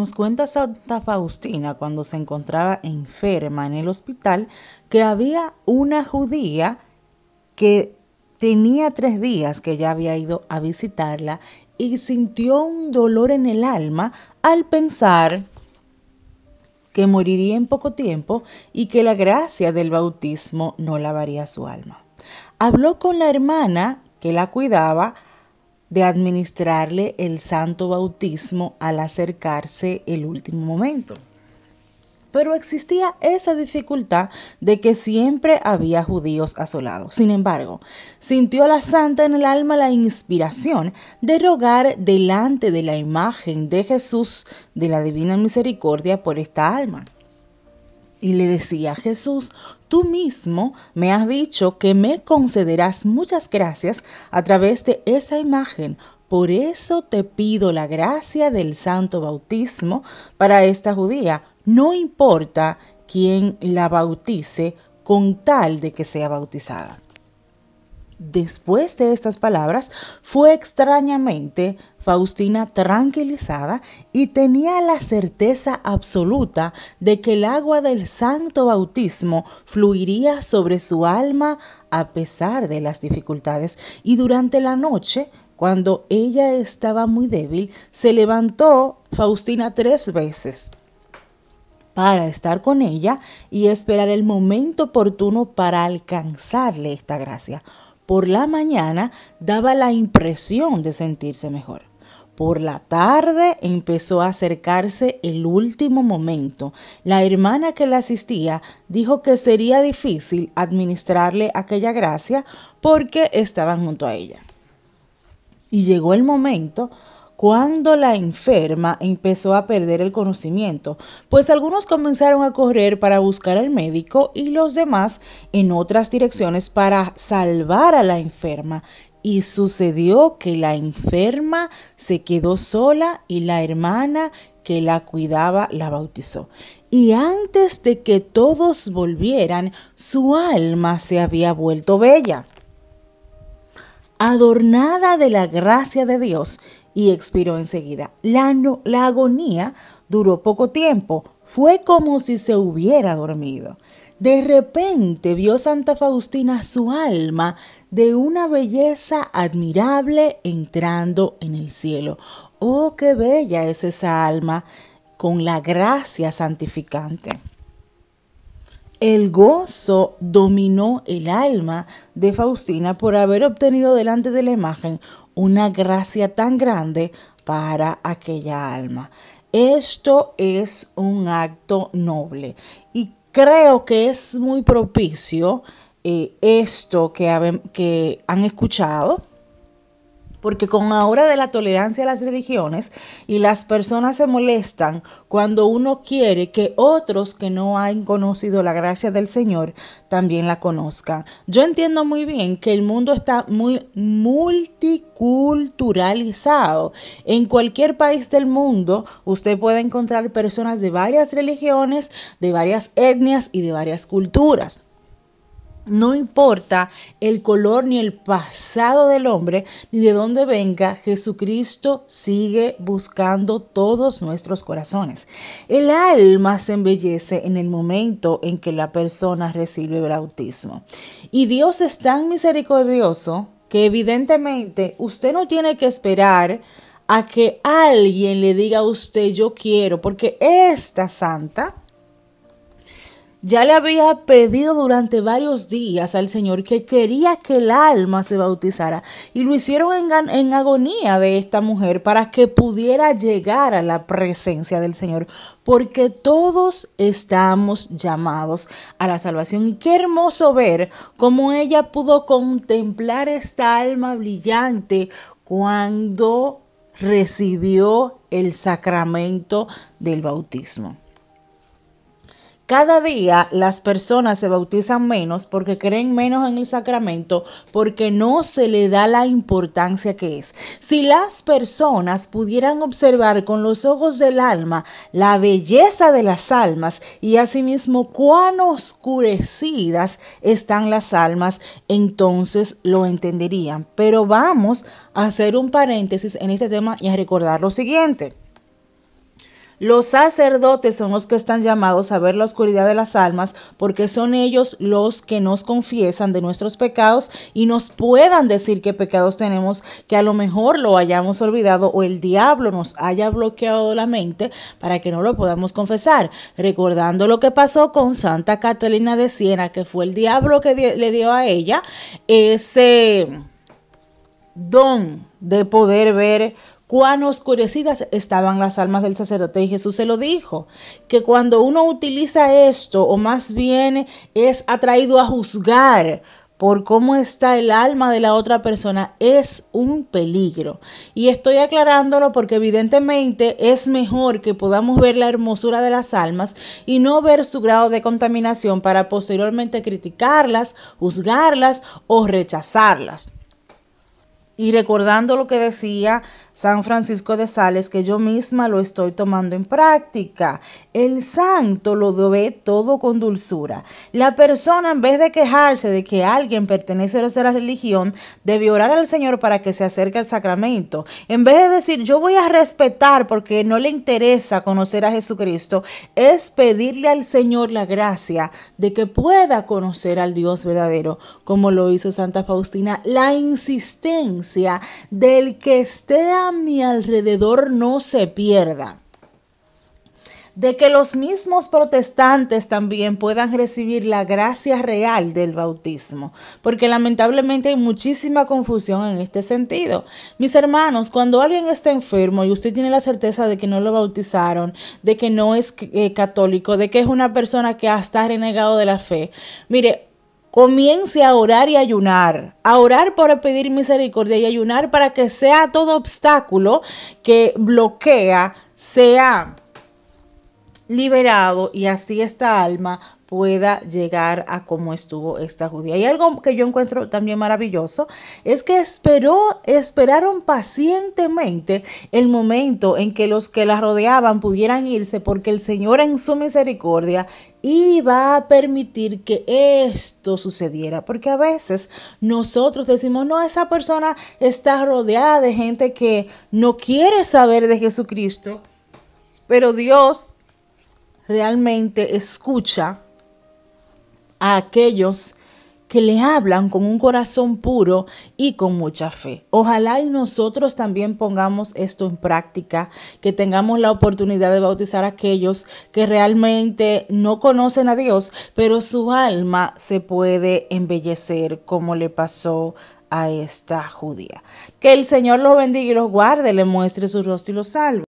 Nos cuenta Santa Faustina cuando se encontraba enferma en el hospital que había una judía que tenía tres días que ya había ido a visitarla y sintió un dolor en el alma al pensar que moriría en poco tiempo y que la gracia del bautismo no lavaría su alma. Habló con la hermana que la cuidaba de administrarle el santo bautismo al acercarse el último momento. Pero existía esa dificultad de que siempre había judíos asolados Sin embargo, sintió la santa en el alma la inspiración de rogar delante de la imagen de Jesús de la Divina Misericordia por esta alma. Y le decía, Jesús, tú mismo me has dicho que me concederás muchas gracias a través de esa imagen. Por eso te pido la gracia del santo bautismo para esta judía. No importa quién la bautice con tal de que sea bautizada. Después de estas palabras, fue extrañamente Faustina tranquilizada y tenía la certeza absoluta de que el agua del santo bautismo fluiría sobre su alma a pesar de las dificultades. Y durante la noche, cuando ella estaba muy débil, se levantó Faustina tres veces para estar con ella y esperar el momento oportuno para alcanzarle esta gracia por la mañana daba la impresión de sentirse mejor. Por la tarde empezó a acercarse el último momento. La hermana que la asistía dijo que sería difícil administrarle aquella gracia porque estaban junto a ella. Y llegó el momento cuando la enferma empezó a perder el conocimiento, pues algunos comenzaron a correr para buscar al médico y los demás en otras direcciones para salvar a la enferma. Y sucedió que la enferma se quedó sola y la hermana que la cuidaba la bautizó. Y antes de que todos volvieran, su alma se había vuelto bella, adornada de la gracia de Dios y expiró enseguida. La, la agonía duró poco tiempo. Fue como si se hubiera dormido. De repente vio Santa Faustina su alma de una belleza admirable entrando en el cielo. Oh, qué bella es esa alma con la gracia santificante. El gozo dominó el alma de Faustina por haber obtenido delante de la imagen una gracia tan grande para aquella alma. Esto es un acto noble y creo que es muy propicio eh, esto que han escuchado porque con ahora de la tolerancia a las religiones y las personas se molestan cuando uno quiere que otros que no han conocido la gracia del Señor también la conozcan. Yo entiendo muy bien que el mundo está muy multiculturalizado. En cualquier país del mundo usted puede encontrar personas de varias religiones, de varias etnias y de varias culturas. No importa el color ni el pasado del hombre, ni de dónde venga, Jesucristo sigue buscando todos nuestros corazones. El alma se embellece en el momento en que la persona recibe el bautismo. Y Dios es tan misericordioso que evidentemente usted no tiene que esperar a que alguien le diga a usted yo quiero, porque esta santa ya le había pedido durante varios días al Señor que quería que el alma se bautizara y lo hicieron en, agonía de esta mujer para que pudiera llegar a la presencia del Señor, porque todos estamos llamados a la salvación. Y qué hermoso ver cómo ella pudo contemplar esta alma brillante cuando recibió el sacramento del bautismo. Cada día las personas se bautizan menos porque creen menos en el sacramento, porque no se le da la importancia que es. Si las personas pudieran observar con los ojos del alma la belleza de las almas y asimismo cuán oscurecidas están las almas, entonces lo entenderían. Pero vamos a hacer un paréntesis en este tema y a recordar lo siguiente. Los sacerdotes son los que están llamados a ver la oscuridad de las almas porque son ellos los que nos confiesan de nuestros pecados y nos puedan decir qué pecados tenemos que a lo mejor lo hayamos olvidado o el diablo nos haya bloqueado la mente para que no lo podamos confesar. Recordando lo que pasó con Santa Catalina de Siena, que fue el diablo que le dio a ella ese don de poder ver cuán oscurecidas estaban las almas del sacerdote. Y Jesús se lo dijo, que cuando uno utiliza esto, o más bien es atraído a juzgar, por cómo está el alma de la otra persona es un peligro. Y estoy aclarándolo porque evidentemente es mejor que podamos ver la hermosura de las almas y no ver su grado de contaminación para posteriormente criticarlas, juzgarlas o rechazarlas. Y recordando lo que decía San Francisco de Sales, que yo misma lo estoy tomando en práctica. El santo lo ve todo con dulzura. La persona, en vez de quejarse de que alguien pertenece a la religión, debe orar al Señor para que se acerque al sacramento. En vez de decir, yo voy a respetar porque no le interesa conocer a Jesucristo, es pedirle al Señor la gracia de que pueda conocer al Dios verdadero, como lo hizo Santa Faustina. La insistencia del que esté a mi alrededor no se pierda de que los mismos protestantes también puedan recibir la gracia real del bautismo, porque lamentablemente hay muchísima confusión en este sentido. Mis hermanos, cuando alguien está enfermo y usted tiene la certeza de que no lo bautizaron, de que no es eh, católico, de que es una persona que hasta ha renegado de la fe, mire, Comience a orar y ayunar, a orar para pedir misericordia y ayunar para que sea todo obstáculo que bloquea, sea liberado y así esta alma pueda llegar a cómo estuvo esta judía. Y algo que yo encuentro también maravilloso es que esperaron pacientemente el momento en que los que la rodeaban pudieran irse porque el Señor en su misericordia iba a permitir que esto sucediera, porque a veces nosotros decimos, no, esa persona está rodeada de gente que no quiere saber de Jesucristo, pero Dios realmente escucha a aquellos que le hablan con un corazón puro y con mucha fe. Ojalá y nosotros también pongamos esto en práctica, que tengamos la oportunidad de bautizar a aquellos que realmente no conocen a Dios, pero su alma se puede embellecer como le pasó a esta judía. Que el Señor los bendiga y los guarde, le muestre su rostro y los salve.